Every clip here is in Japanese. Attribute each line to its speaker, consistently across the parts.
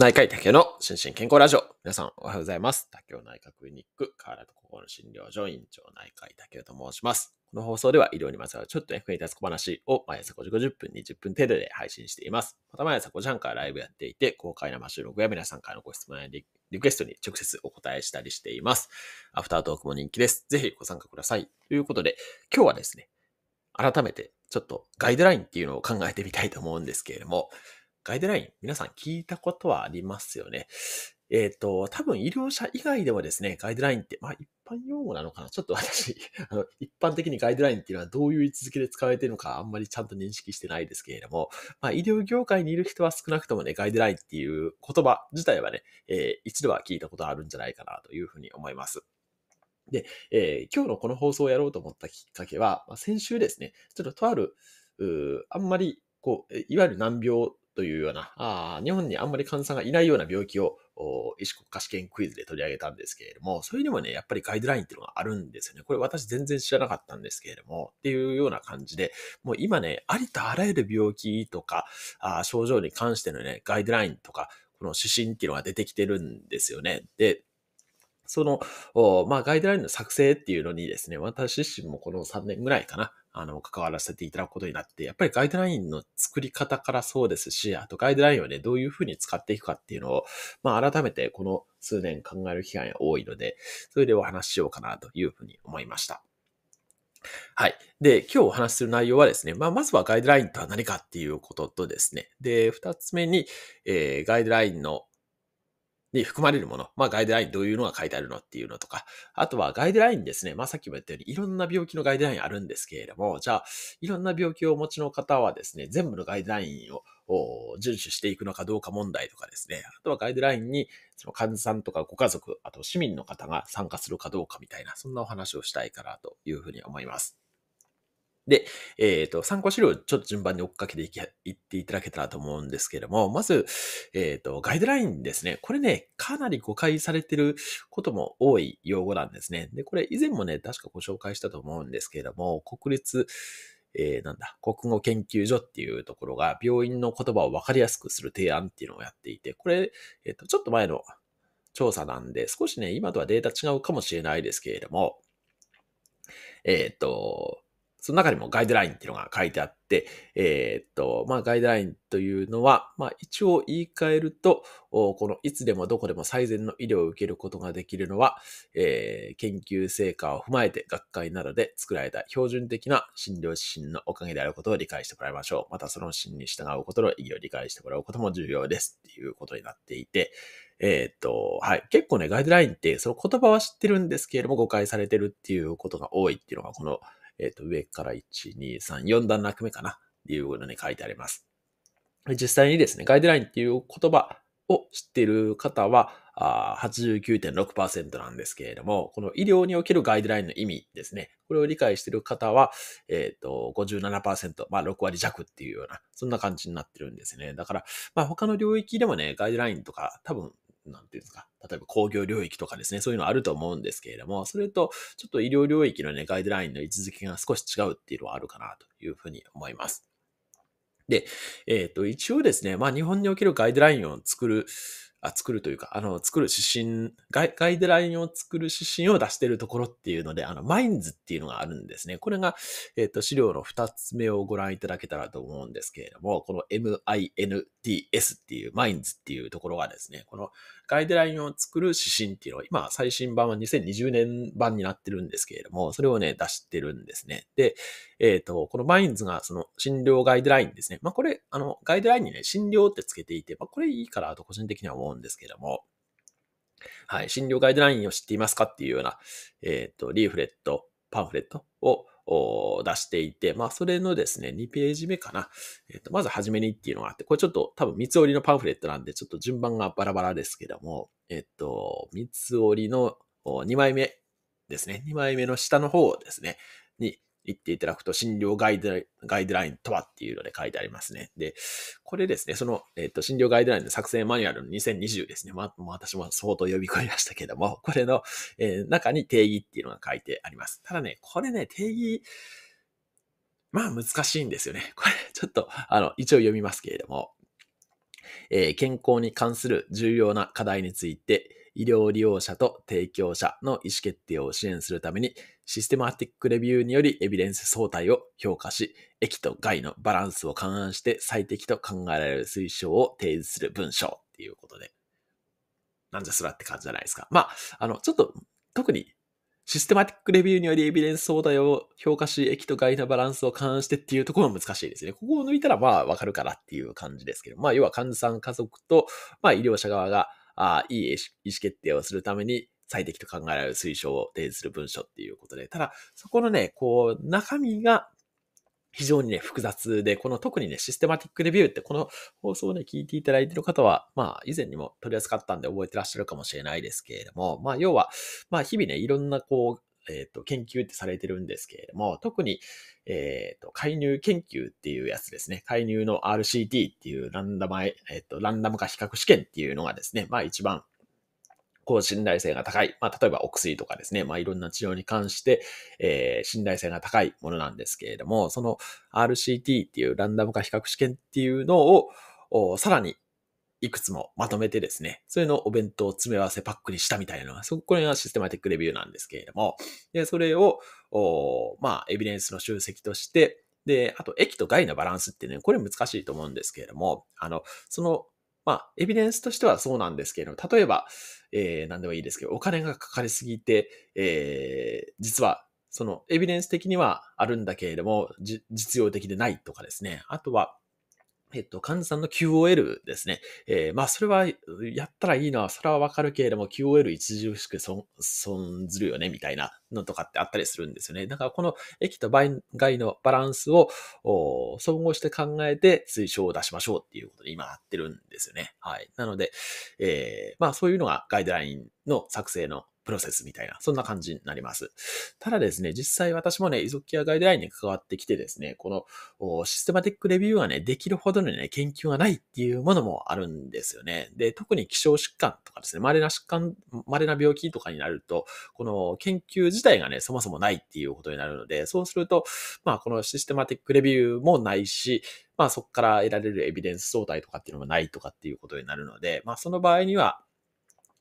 Speaker 1: 内科医竹の心身健康ラジオ。皆さんおはようございます。竹雄内科クリニック、河原と心の診療所、院長内科医竹雄と申します。この放送では医療にまつわるちょっと役に立つ小話を毎朝5時50分、20分程度で配信しています。また毎朝5時半からライブやっていて、公開生収録や皆さんからのご質問やリクエストに直接お答えしたりしています。アフタートークも人気です。ぜひご参加ください。ということで、今日はですね、改めてちょっとガイドラインっていうのを考えてみたいと思うんですけれども、ガイドライン、皆さん聞いたことはありますよね。えっ、ー、と、多分医療者以外でもですね、ガイドラインって、まあ一般用語なのかなちょっと私、あの、一般的にガイドラインっていうのはどういう位置づけで使われているのかあんまりちゃんと認識してないですけれども、まあ医療業界にいる人は少なくともね、ガイドラインっていう言葉自体はね、えー、一度は聞いたことあるんじゃないかなというふうに思います。で、えー、今日のこの放送をやろうと思ったきっかけは、まあ、先週ですね、ちょっととある、うあんまりこう、いわゆる難病というような、あ日本にあんまり患者さんがいないような病気を医師国家試験クイズで取り上げたんですけれども、それにもね、やっぱりガイドラインっていうのがあるんですよね。これ私全然知らなかったんですけれども、っていうような感じで、もう今ね、ありとあらゆる病気とか、あ症状に関してのね、ガイドラインとか、この指針っていうのが出てきてるんですよね。で、その、まあ、ガイドラインの作成っていうのにですね、私自身もこの3年ぐらいかな、あの、関わらせていただくことになって、やっぱりガイドラインの作り方からそうですし、あとガイドラインをね、どういうふうに使っていくかっていうのを、まあ、改めてこの数年考える機会が多いので、それでお話ししようかなというふうに思いました。はい。で、今日お話しする内容はですね、まあ、まずはガイドラインとは何かっていうこととですね、で、二つ目に、えー、ガイドラインのに含まれるもの。まあ、ガイドラインどういうのが書いてあるのっていうのとか。あとはガイドラインですね。まあ、さっきも言ったようにいろんな病気のガイドラインあるんですけれども、じゃあ、いろんな病気をお持ちの方はですね、全部のガイドラインを遵守していくのかどうか問題とかですね。あとはガイドラインに、その患者さんとかご家族、あと市民の方が参加するかどうかみたいな、そんなお話をしたいかなというふうに思います。で、えっ、ー、と、参考資料をちょっと順番に追っかけていき、いっていただけたらと思うんですけれども、まず、えっ、ー、と、ガイドラインですね。これね、かなり誤解されてることも多い用語なんですね。で、これ以前もね、確かご紹介したと思うんですけれども、国立、えー、なんだ、国語研究所っていうところが病院の言葉をわかりやすくする提案っていうのをやっていて、これ、えっ、と、ちょっと前の調査なんで、少しね、今とはデータ違うかもしれないですけれども、えっ、と、その中にもガイドラインっていうのが書いてあって、えー、っと、まあ、ガイドラインというのは、まあ、一応言い換えると、このいつでもどこでも最善の医療を受けることができるのは、えー、研究成果を踏まえて学会などで作られた標準的な診療指針のおかげであることを理解してもらいましょう。またその指針に従うことの意義を理解してもらうことも重要ですっていうことになっていて、えー、っと、はい。結構ね、ガイドラインってその言葉は知ってるんですけれども誤解されてるっていうことが多いっていうのが、このえっ、ー、と、上から1、2、3、4段落目かなっていうことに書いてあります。実際にですね、ガイドラインっていう言葉を知っている方は、89.6%なんですけれども、この医療におけるガイドラインの意味ですね。これを理解している方は、えっ、ー、と、57%、まあ6割弱っていうような、そんな感じになってるんですね。だから、まあ他の領域でもね、ガイドラインとか多分なんていうんですか、例えば工業領域とかですね、そういうのあると思うんですけれども、それと、ちょっと医療領域のね、ガイドラインの位置づけが少し違うっていうのはあるかなというふうに思います。で、えっ、ー、と、一応ですね、まあ、日本におけるガイドラインを作る、あ作るというか、あの、作る指針ガイ、ガイドラインを作る指針を出しているところっていうので、あの、マインズっていうのがあるんですね。これが、えっ、ー、と、資料の2つ目をご覧いただけたらと思うんですけれども、この MINDS っていう、マインズっていうところがですね、このガイドラインを作る指針っていうのは、今、最新版は2020年版になってるんですけれども、それをね、出してるんですね。で、えっ、ー、と、このマインズがその診療ガイドラインですね。まあ、これ、あの、ガイドラインにね、診療ってつけていて、まあ、これいいかなと個人的には思うんですけども、はい、診療ガイドラインを知っていますかっていうような、えっ、ー、と、リーフレット、パンフレットを出していて、まあ、それのですね、2ページ目かな。えっ、ー、と、まずはじめにっていうのがあって、これちょっと多分三つ折りのパンフレットなんで、ちょっと順番がバラバラですけども、えっ、ー、と、三つ折りの2枚目ですね。2枚目の下の方ですね、に、言っていただくと、診療ガイドガイドラインとはっていうので書いてありますね。で、これですね、その、えっ、と、診療ガイドラインの作成マニュアルの2020ですね。まあ、もう私も相当呼び込みましたけども、これの、えー、中に定義っていうのが書いてあります。ただね、これね、定義、まあ難しいんですよね。これ、ちょっと、あの、一応読みますけれども、えー、健康に関する重要な課題について、医療利用者と提供者の意思決定を支援するために、システマティックレビューによりエビデンス相対を評価し、液と害のバランスを勘案して最適と考えられる推奨を提示する文章っていうことで。なんじゃそらって感じじゃないですか。まあ、あの、ちょっと、特にシステマティックレビューによりエビデンス相対を評価し、液と害のバランスを勘案してっていうところは難しいですね。ここを抜いたらまあわかるからっていう感じですけど、まあ要は患者さん家族と、まあ医療者側があいい意思決定をするために最適と考えられる推奨を提示する文書っていうことで、ただ、そこのね、こう、中身が非常にね、複雑で、この特にね、システマティックレビューって、この放送をね、聞いていただいている方は、まあ、以前にも取り扱ったんで覚えてらっしゃるかもしれないですけれども、まあ、要は、まあ、日々ね、いろんなこう、えっ、ー、と、研究ってされてるんですけれども、特に、えっ、ー、と、介入研究っていうやつですね。介入の RCT っていうランダマイ、えっ、ー、と、ランダム化比較試験っていうのがですね、まあ一番、こう、信頼性が高い。まあ、例えばお薬とかですね、まあいろんな治療に関して、えー、信頼性が高いものなんですけれども、その RCT っていうランダム化比較試験っていうのを、さらにいくつもまとめてですね、それのお弁当詰め合わせパックにしたみたいなのが、そこ、これがシステマティックレビューなんですけれども、で、それを、まあ、エビデンスの集積として、で、あと、液と害のバランスってね、これ難しいと思うんですけれども、あの、その、まあ、エビデンスとしてはそうなんですけれども、例えば、えー、何でもいいですけど、お金がかかりすぎて、えー、実はそのエビデンス的にはあるんだけれども、実用的でないとかですね。あとは、えっと、患者さんの QOL ですね。えー、まあ、それは、やったらいいのは、それはわかるけれども、QOL 著しく損、損ずるよね、みたいなのとかってあったりするんですよね。だから、この液と倍外のバランスを、お総合して考えて推奨を出しましょうっていうことで今やってるんですよね。はい。なので、えー、まあ、そういうのがガイドラインの作成のプロセスみたいな、そんな感じになります。ただですね、実際私もね、遺族ケアガイドラインに関わってきてですね、このシステマティックレビューはね、できるほどのね、研究がないっていうものもあるんですよね。で、特に希少疾患とかですね、稀な疾患、稀な病気とかになると、この研究自体がね、そもそもないっていうことになるので、そうすると、まあ、このシステマティックレビューもないし、まあ、そこから得られるエビデンス相対とかっていうのもないとかっていうことになるので、まあ、その場合には、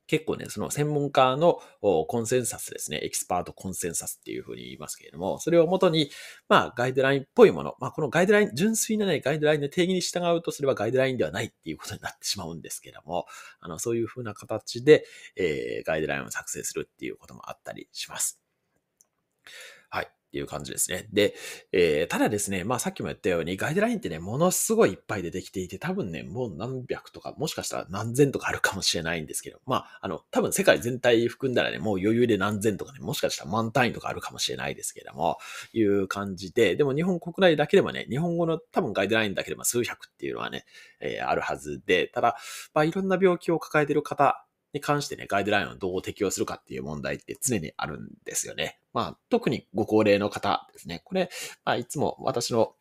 Speaker 1: 結構ね、その専門家のコンセンサスですね、エキスパートコンセンサスっていうふうに言いますけれども、それをもとに、まあ、ガイドラインっぽいもの、まあ、このガイドライン、純粋なね、ガイドラインの定義に従うと、それはガイドラインではないっていうことになってしまうんですけども、あの、そういうふうな形で、えー、ガイドラインを作成するっていうこともあったりします。っていう感じですね。で、えー、ただですね、まあさっきも言ったように、ガイドラインってね、ものすごいいっぱい出てきていて、多分ね、もう何百とか、もしかしたら何千とかあるかもしれないんですけど、まあ、あの、多分世界全体含んだらね、もう余裕で何千とかね、もしかしたら万単位とかあるかもしれないですけども、いう感じで、でも日本国内だけでもね、日本語の多分ガイドラインだけでも数百っていうのはね、えー、あるはずで、ただ、まあいろんな病気を抱えてる方に関してね、ガイドラインをどう適用するかっていう問題って常にあるんですよね。まあ、特にご高齢の方ですね。これ、まあ、いつも私の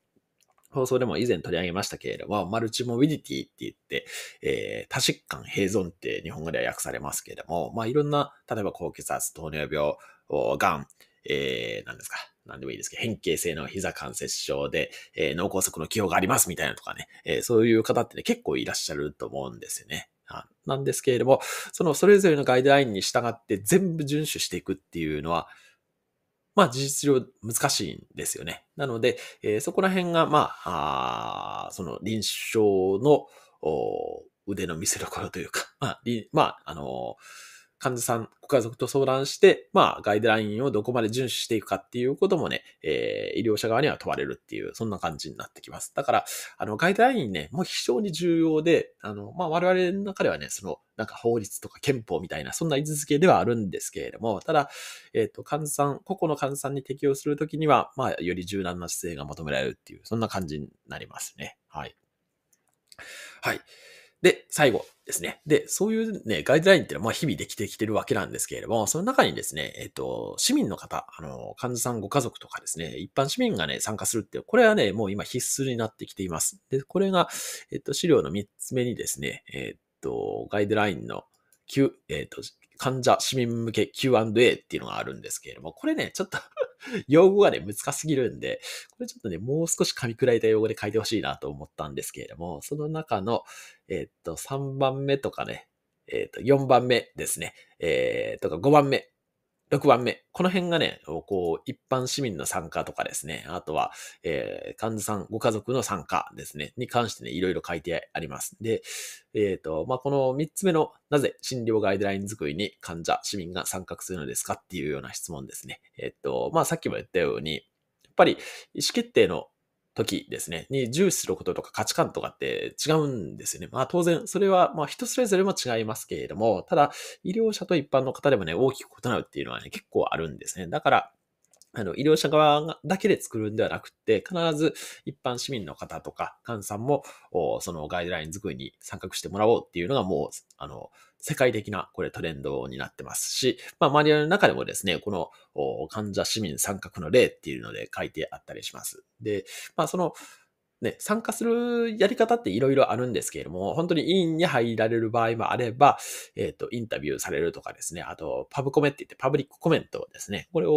Speaker 1: 放送でも以前取り上げましたけれども、マルチモビリティって言って、えー、多疾患併存って日本語では訳されますけれども、まあいろんな、例えば高血圧、糖尿病、がん、えー、何ですか、何でもいいですけど、変形性の膝関節症で、えー、脳梗塞の起用がありますみたいなとかね、えー、そういう方って、ね、結構いらっしゃると思うんですよね。なんですけれども、そのそれぞれのガイドラインに従って全部遵守していくっていうのは、まあ事実上難しいんですよね。なので、えー、そこら辺が、まあ、あその臨床の腕の見せ所というか、まあ、まあ、あのー患者さん、ご家族と相談して、まあ、ガイドラインをどこまで遵守していくかっていうこともね、えー、医療者側には問われるっていう、そんな感じになってきます。だから、あの、ガイドラインね、もう非常に重要で、あの、まあ、我々の中ではね、その、なんか法律とか憲法みたいな、そんな位置づけではあるんですけれども、ただ、えっ、ー、と、患者さん、個々の患者さんに適用するときには、まあ、より柔軟な姿勢が求められるっていう、そんな感じになりますね。はい。はい。で、最後ですね。で、そういうね、ガイドラインっていうのは、まあ、日々できてきてるわけなんですけれども、その中にですね、えっ、と、市民の方、あの、患者さんご家族とかですね、一般市民がね、参加するっていう、これはね、もう今必須になってきています。で、これが、えっ、と、資料の3つ目にですね、えっ、と、ガイドラインの、Q、えっ、と、患者市民向け Q&A っていうのがあるんですけれども、これね、ちょっと 用語がね、難しすぎるんで、これちょっとね、もう少し噛み砕いた用語で書いてほしいなと思ったんですけれども、その中の、えっと、3番目とかね、えっと、4番目ですね、えー、とか5番目6番目。この辺がね、こう、一般市民の参加とかですね、あとは、えー、患者さん、ご家族の参加ですね、に関してね、いろいろ書いてあります。で、えっ、ー、と、まあ、この3つ目の、なぜ診療ガイドライン作りに患者、市民が参画するのですかっていうような質問ですね。えっ、ー、と、まあ、さっきも言ったように、やっぱり意思決定の時ですね、に重視することとか価値観とかって違うんですよね。まあ当然、それはまあ人それぞれも違いますけれども、ただ医療者と一般の方でもね、大きく異なるっていうのはね、結構あるんですね。だから、あの、医療者側だけで作るんではなくて、必ず一般市民の方とか、患者さんも、そのガイドライン作りに参画してもらおうっていうのがもう、あの、世界的な、これトレンドになってますし、まあ、マニュアルの中でもですね、この、患者市民参画の例っていうので書いてあったりします。で、まあ、その、ね、参加するやり方っていろいろあるんですけれども、本当に委員に入られる場合もあれば、えっ、ー、と、インタビューされるとかですね、あと、パブコメって言ってパブリックコメントですね、これを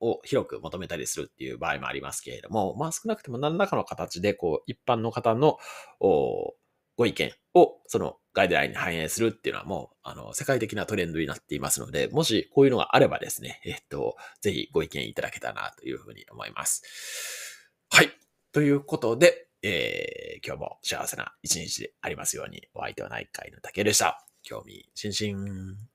Speaker 1: を広く求めたりするっていう場合もありますけれども、まあ少なくても何らかの形で、こう、一般の方のおご意見を、そのガイドラインに反映するっていうのはもう、あの、世界的なトレンドになっていますので、もしこういうのがあればですね、えっ、ー、と、ぜひご意見いただけたらなというふうに思います。はい。ということで、えー、今日も幸せな一日でありますように、お相手は内医の竹でした。興味津々。